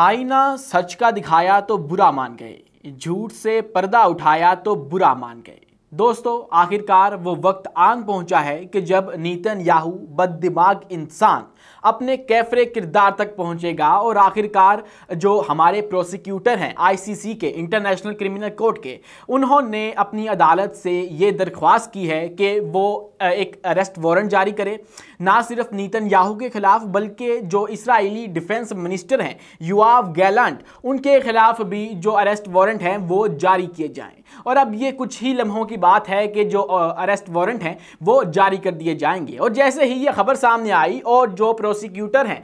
आईना सच का दिखाया तो बुरा मान गए झूठ से पर्दा उठाया तो बुरा मान गए दोस्तों आखिरकार वो वक्त आन पहुंचा है कि जब नीतन याहू बददिमाग इंसान अपने कैफरे किरदार तक पहुंचेगा और आखिरकार जो हमारे प्रोसिक्यूटर हैं आईसीसी के इंटरनेशनल क्रिमिनल कोर्ट के उन्होंने अपनी अदालत से ये दरख्वास्त की है कि वो एक अरेस्ट वारंट जारी करे ना सिर्फ नीतन याहू के ख़िलाफ़ बल्कि जो इसराइली डिफेंस मिनिस्टर हैं युवाव गैलांट उनके ख़िलाफ़ भी जो अरेस्ट वारंट हैं वो जारी किए जाएँ और अब ये कुछ ही लम्हों की बात है कि जो अरेस्ट वारंट हैं वो जारी कर दिए जाएंगे और जैसे ही ये खबर सामने आई और जो प्रोसिक्यूटर हैं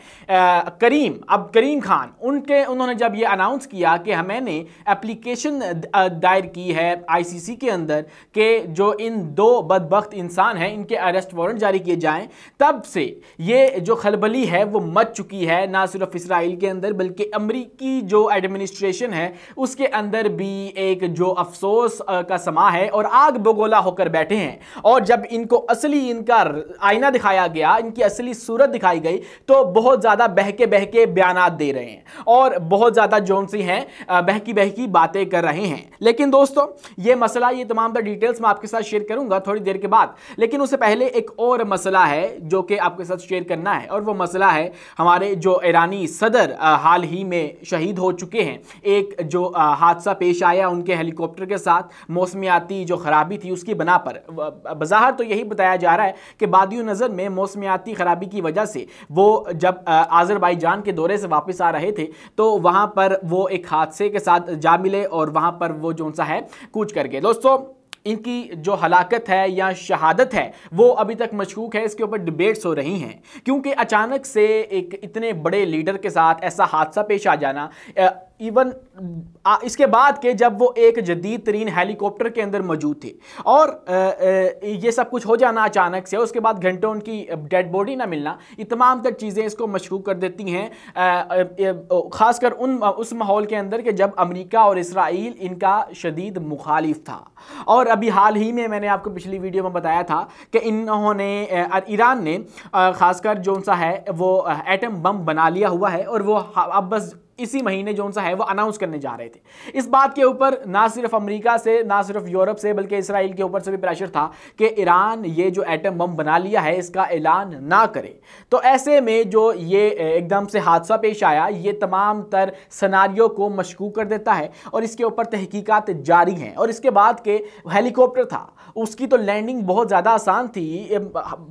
करीम अब करीम खान उनके उन्होंने जब ये अनाउंस किया कि मैंने एप्लीकेशन दायर की है आईसीसी के अंदर के जो इन दो बदबख्त इंसान हैं इनके अरेस्ट वारंट जारी किए जाएं तब से ये जो खलबली है वो मच चुकी है ना सिर्फ इसराइल के अंदर बल्कि अमरीकी जो एडमिनिस्ट्रेशन है उसके अंदर भी एक जो अफसोस का समा है और आप आग बगोला होकर बैठे हैं और जब इनको असली इनका आईना दिखाया गया इनकी असली सूरत दिखाई गई तो बहुत ज़्यादा बहके बहके बयान दे रहे हैं और बहुत ज़्यादा जोन सी हैं बहकी बहकी बातें कर रहे हैं लेकिन दोस्तों ये मसला ये तमाम तर डिटेल्स मैं आपके साथ शेयर करूंगा थोड़ी देर के बाद लेकिन उससे पहले एक और मसला है जो कि आपके साथ शेयर करना है और वो मसला है हमारे जो ईरानी सदर हाल ही में शहीद हो चुके हैं एक जो हादसा पेश आया उनके हेलीकॉप्टर के साथ मौसमियाती जो खराब खराबी थी उसकी बना पर बज़ाहर तो यही बताया जा रहा है कि बादियो नज़र में मौसमियाती खराबी की वजह से वो जब आज़रबाईजान के दौरे से वापस आ रहे थे तो वहाँ पर वो एक हादसे के साथ जा मिले और वहाँ पर वो जो सा है कूच कर गए दोस्तों इनकी जो हलाकत है या शहादत है वो अभी तक मशकूक है इसके ऊपर डिबेट्स हो रही हैं क्योंकि अचानक से एक इतने बड़े लीडर के साथ ऐसा हादसा पेश आ जाना इवन इसके बाद के जब वो एक जदीद तरीन हेलीकॉप्टर के अंदर मौजूद थे और ये सब कुछ हो जाना अचानक से उसके बाद घंटों उनकी डेड बॉडी ना मिलना ये तमाम तक चीज़ें इसको मशरूक कर देती हैं ख़ासकर उन उस माहौल के अंदर कि जब अमरीका और इसराइल इनका शदीद मुखालिफ था और अभी हाल ही में मैंने आपको पिछली वीडियो में बताया था कि इन्होंने ईरान ने ख़ासकर जो सा है वो एटम बम बना लिया हुआ है और वो अब बस इसी महीने जो सा है वो अनाउंस करने जा रहे थे इस बात के ऊपर ना सिर्फ अमेरिका से ना सिर्फ यूरोप से बल्कि इसराइल के ऊपर से भी प्रेशर था कि ईरान ये जो एटम बम बना लिया है इसका ऐलान ना करे तो ऐसे में जो ये एकदम से हादसा पेश आया ये तमाम तर सनारियों को मशकूक कर देता है और इसके ऊपर तहकीकत जारी हैं और इसके बाद के हेलीकॉप्टर था उसकी तो लैंडिंग बहुत ज़्यादा आसान थी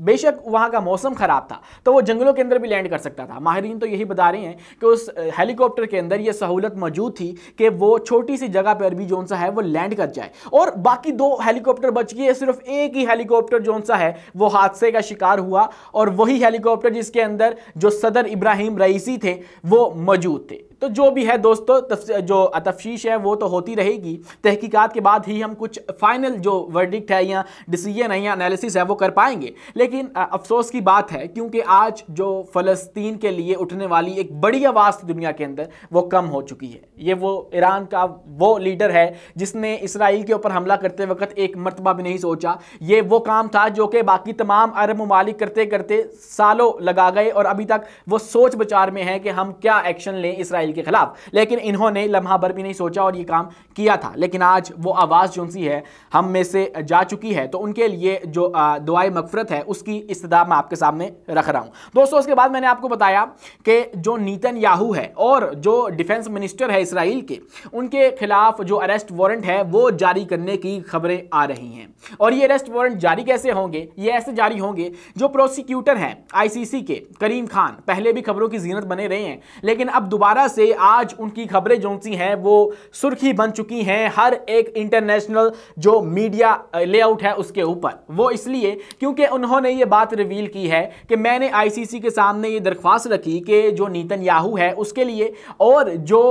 बेशक वहाँ का मौसम ख़राब था तो वो जंगलों के अंदर भी लैंड कर सकता था माहरीन तो यही बता रहे हैं कि उस हेलीकॉप्टर हेलीकॉप्टर के अंदर यह सहूलत मौजूद थी कि वो छोटी सी जगह पर भी जोन सा है वो लैंड कर जाए और बाकी दो हेलीकॉप्टर बच गए सिर्फ एक ही हेलीकॉप्टर जोन सा है वो हादसे का शिकार हुआ और वही हेलीकॉप्टर जिसके अंदर जो सदर इब्राहिम रईसी थे वो मौजूद थे तो जो भी है दोस्तों तो जो तफ्श है वो तो होती रहेगी तहकीकात के बाद ही हम कुछ फाइनल जो वर्डिक्ट है या डिसीजन है या एनालिसिस है वो कर पाएंगे लेकिन अफसोस की बात है क्योंकि आज जो फ़लस्तीन के लिए उठने वाली एक बड़ी आवाज़ दुनिया के अंदर वो कम हो चुकी है ये वो ईरान का वो लीडर है जिसने इसराइल के ऊपर हमला करते वक्त एक मरतबा भी नहीं सोचा ये वो काम था जो कि बाकी तमाम अरब ममालिक करते करते सालों लगा गए और अभी तक वो सोच विचार में है कि हम क्या एक्शन लें इसराइल इसराइल के खिलाफ लेकिन इन्होंने लम्हा भर भी नहीं सोचा और ये काम किया था लेकिन आज वो आवाज़ जो सी है हम में से जा चुकी है तो उनके लिए जो दुआई मफफरत है उसकी इस्तः मैं आपके सामने रख रहा हूँ दोस्तों उसके बाद मैंने आपको बताया कि जो नीतन याहू है और जो डिफेंस मिनिस्टर है इसराइल के उनके खिलाफ जो अरेस्ट वारंट है वो जारी करने की खबरें आ रही हैं और ये अरेस्ट वारंट जारी कैसे होंगे ये ऐसे जारी होंगे जो प्रोसिक्यूटर हैं आईसीसी के करीम खान पहले भी खबरों की जीनत बने रहे हैं लेकिन अब दोबारा से से आज उनकी खबरें जो सी हैं वो सुर्खी बन चुकी हैं हर एक इंटरनेशनल जो मीडिया लेआउट है उसके ऊपर वो इसलिए क्योंकि उन्होंने ये बात रिवील की है कि मैंने आईसीसी के सामने ये दरख्वास्त रखी कि जो नीतन याहू है उसके लिए और जो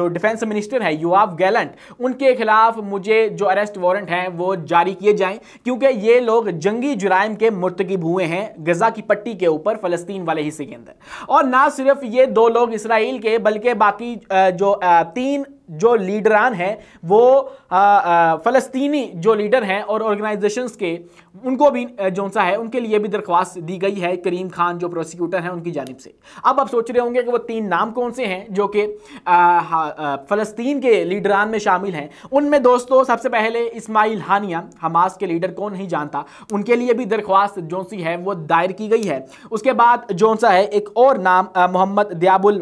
जो डिफेंस मिनिस्टर है युवाव गैलेंट उनके खिलाफ मुझे जो अरेस्ट वारंट हैं वो जारी किए जाएं क्योंकि ये लोग जंगी जुराइम के मुर्तकब हुए हैं गजा की पट्टी के ऊपर फलस्तीन वाले हिस्से के अंदर और ना सिर्फ ये दो लोग इसराइल के बल्कि के बाकी जो तीन जो लीडरान हैं वो फ़लस्तीनी जो लीडर हैं और ऑर्गेनाइजेशंस के उनको भी जो सा है उनके लिए भी दरख्वास्त दी गई है करीम खान जो प्रोसिक्यूटर हैं उनकी जानब से अब आप सोच रहे होंगे कि वो तीन नाम कौन से हैं जो कि फ़लस्तीन के लीडरान में शामिल हैं उनमें दोस्तों सबसे पहले इसमाइल हानिया हमास के लीडर कौन नहीं जानता उनके लिए भी दरख्वास्त जो सी है वो दायर की गई है उसके बाद जो सा है एक और नाम मोहम्मद दयाबुल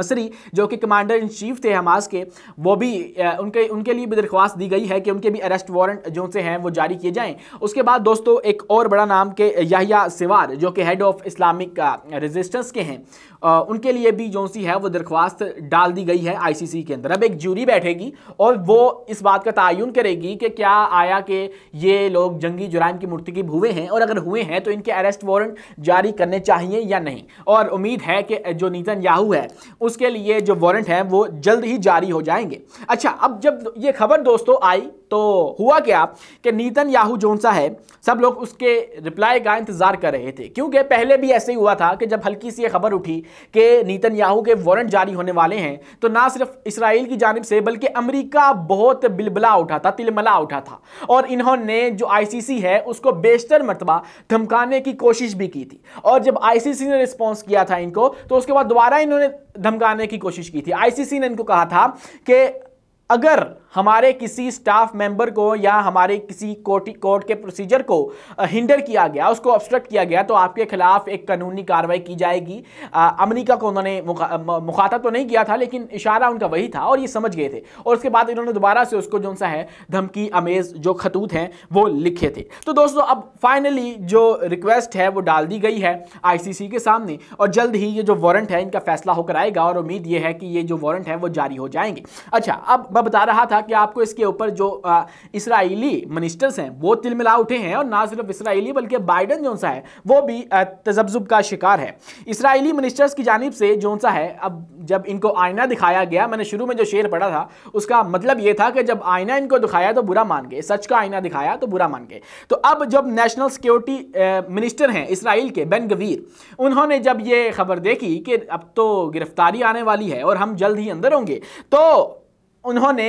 मसरी जो कि कमांडर इन चीफ थे हमास के वो भी उनके उनके लिए भी दरख्वास्त दी गई है कि उनके भी अरेस्ट वारंट जो से हैं वो जारी किए जाएँ उसके बाद दोस्तों एक और बड़ा नाम के याहिया सिवार जो कि हेड ऑफ इस्लामिक रजिस्टेंस के हैं उनके लिए भी जो सी है वो दरख्वास्त डाल दी गई है आईसीसी के अंदर अब एक जूरी बैठेगी और वो इस बात का तयन करेगी कि क्या आया कि ये लोग जंगी जुराइम की की हुए हैं और अगर हुए हैं तो इनके अरेस्ट वारंट जारी करने चाहिए या नहीं और उम्मीद है कि जो नीतन याहू है उसके लिए जो वारंट है वो जल्द ही जारी हो जाएंगे अच्छा अब जब ये खबर दोस्तों आई तो हुआ क्या कि नीतन याहू जोनसा है सब लोग उसके रिप्लाई का इंतजार कर रहे थे क्योंकि पहले भी ऐसे ही हुआ था कि जब हल्की सी खबर उठी कि नीतन याहू के वारंट जारी होने वाले हैं तो ना सिर्फ इसराइल की जानब से बल्कि अमरीका बहुत बिलबला उठा था तिलमला उठा था और इन्होंने जो आई है उसको बेशतर मरतबा धमकाने की कोशिश भी की थी और जब आई ने रिस्पॉन्स किया था इनको तो उसके बाद दोबारा इन्होंने धमकाने की कोशिश की थी आईसीसी ने इनको कहा था कि अगर हमारे किसी स्टाफ मेंबर को या हमारे किसी कोर्ट कोर्ट के प्रोसीजर को हिंडर किया गया उसको ऑब्स्ट्रक्ट किया गया तो आपके खिलाफ एक कानूनी कार्रवाई की जाएगी अमरीका को उन्होंने मुखातब तो नहीं किया था लेकिन इशारा उनका वही था और ये समझ गए थे और उसके बाद इन्होंने दोबारा से उसको जो सा है धमकी अमेज जो खतूत हैं वो लिखे थे तो दोस्तों अब फाइनली जो रिक्वेस्ट है वो डाल दी गई है आई के सामने और जल्द ही ये जो वारंट है इनका फैसला होकर आएगा और उम्मीद ये है कि ये जो वारंट है वो जारी हो जाएंगे अच्छा अब मैं बता रहा था कि आपको इसके ऊपर जो इसराइली मिनिस्टर्स हैं वो तिलमिला उठे हैं और ना सिर्फ इसराइली बल्कि बाइडन जोनसा है वो भी तजब्जुब का शिकार है इसराइली मिनिस्टर्स की जानब से जोनसा है अब जब इनको आईना दिखाया गया मैंने शुरू में जो शेर पढ़ा था उसका मतलब ये था कि जब आईना इनको दिखाया तो बुरा मान गए सच का आईना दिखाया तो बुरा मान गए तो अब जब नेशनल सिक्योरिटी मिनिस्टर हैं इसराइल के बेन गवीर उन्होंने जब ये खबर देखी कि अब तो गिरफ्तारी आने वाली है और हम जल्द ही अंदर होंगे तो उन्होंने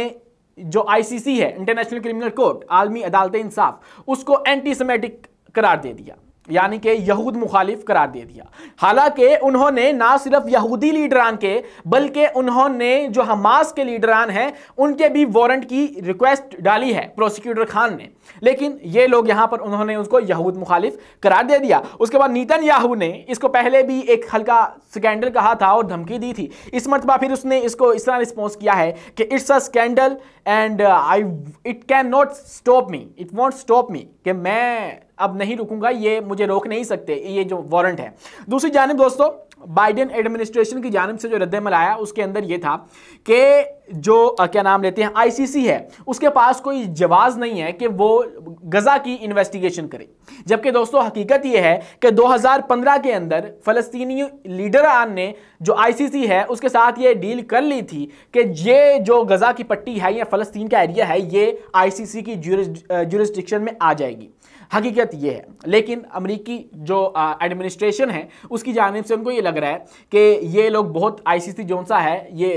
जो आईसीसी है इंटरनेशनल क्रिमिनल कोर्ट आलमी अदालत इंसाफ उसको एंटी सेमेटिक करार दे दिया यानी कि यहूद मुखालिफ करार दे दिया हालांकि उन्होंने ना सिर्फ यहूदी लीडरान के बल्कि उन्होंने जो हमास के लीडरान हैं उनके भी वारंट की रिक्वेस्ट डाली है प्रोसिक्यूटर खान ने लेकिन ये लोग यहाँ पर उन्होंने उसको यहूद मुखालिफ करार दे दिया उसके बाद नीतन याहू ने इसको पहले भी एक हल्का स्कैंडल कहा था और धमकी दी थी इस मरतबा फिर उसने इसको इस तरह रिस्पॉन्स किया है कि it's a scandal and I it can not stop me it won't stop me कि मैं अब नहीं रुकूंगा ये मुझे रोक नहीं सकते ये जो वारंट है दूसरी जानब दोस्तों बाइडेन एडमिनिस्ट्रेशन की जानब से जो रद्दमल आया उसके अंदर ये था कि जो क्या नाम लेते हैं आईसीसी है उसके पास कोई जवाज़ नहीं है कि वो गज़ा की इन्वेस्टिगेशन करे जबकि दोस्तों हकीकत यह है कि 2015 के अंदर फ़लस्तीनी लीडरान ने जो आईसीसी है उसके साथ ये डील कर ली थी कि ये जो गज़ा की पट्टी है या फ़लस्तीन का एरिया है ये आईसीसी की जुरिस्टिक्शन में आ जाएगी हकीकत ये है लेकिन अमरीकी जो एडमिनिस्ट्रेशन है उसकी जानब से उनको ये लग रहा है कि ये लोग बहुत आईसीसी जोन सा है ये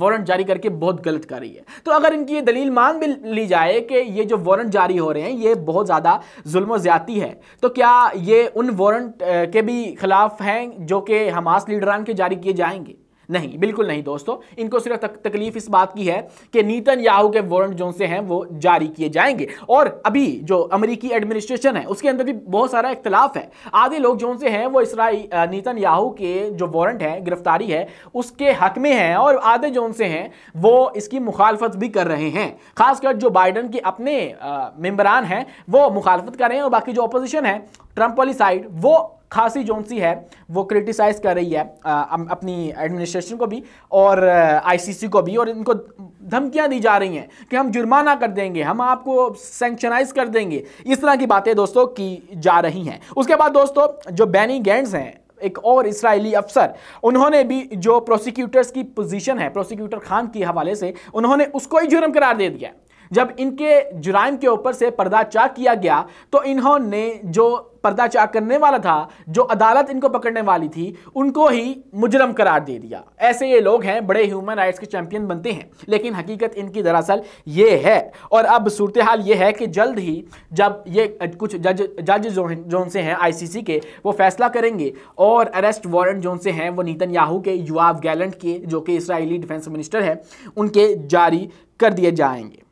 वारंट जारी करके बहुत गलत कर रही है तो अगर इनकी ये दलील मान भी ली जाए कि ये जो वारंट जारी हो रहे हैं ये बहुत ज़्यादा जुल्म ज़्यादती है तो क्या ये उन वारंट के भी खिलाफ हैं जो कि हमास लीडरान के जारी किए जाएंगे नहीं बिल्कुल नहीं दोस्तों इनको सिर्फ तक, तकलीफ इस बात की है कि नीतन याहू के वारंट जो से हैं वो जारी किए जाएंगे और अभी जो अमेरिकी एडमिनिस्ट्रेशन है उसके अंदर भी बहुत सारा इख्तलाफ है आधे लोग जो से हैं वो इसराइल नीतन याहू के जो वारंट है गिरफ्तारी है उसके हक में है और आधे जो से हैं वो इसकी मुखालफत भी कर रहे हैं खासकर जो बाइडन के अपने मेम्बरान हैं वो मुखालफत कर रहे हैं और बाकी जो अपोजिशन है ट्रंप वाली साइड वो खासी जोनसी है वो क्रिटिसाइज कर रही है आ, अपनी एडमिनिस्ट्रेशन को भी और आईसीसी को भी और इनको धमकियां दी जा रही हैं कि हम जुर्माना कर देंगे हम आपको सेंक्शनाइज कर देंगे इस तरह की बातें दोस्तों की जा रही हैं उसके बाद दोस्तों जो बैनी गैंड्स हैं एक और इसराइली अफसर उन्होंने भी जो प्रोसिक्यूटर्स की पोजीशन है प्रोसिक्यूटर खान के हवाले से उन्होंने उसको ही जुर्म करार दे दिया जब इनके जुराइम के ऊपर से पर्दाचार किया गया तो इन्होंने जो पर्दाचार करने वाला था जो अदालत इनको पकड़ने वाली थी उनको ही मुजरम करार दे दिया ऐसे ये लोग हैं बड़े ह्यूमन राइट्स के चैंपियन बनते हैं लेकिन हकीकत इनकी दरअसल ये है और अब सूरत हाल ये है कि जल्द ही जब ये कुछ जज जज जो जोन से हैं आईसीसी के वो फैसला करेंगे और अरेस्ट वारंट जोन से हैं वो नीतन याहू के युवा गैलेंट के जो कि इसराइली डिफेंस मिनिस्टर हैं उनके जारी कर दिए जाएंगे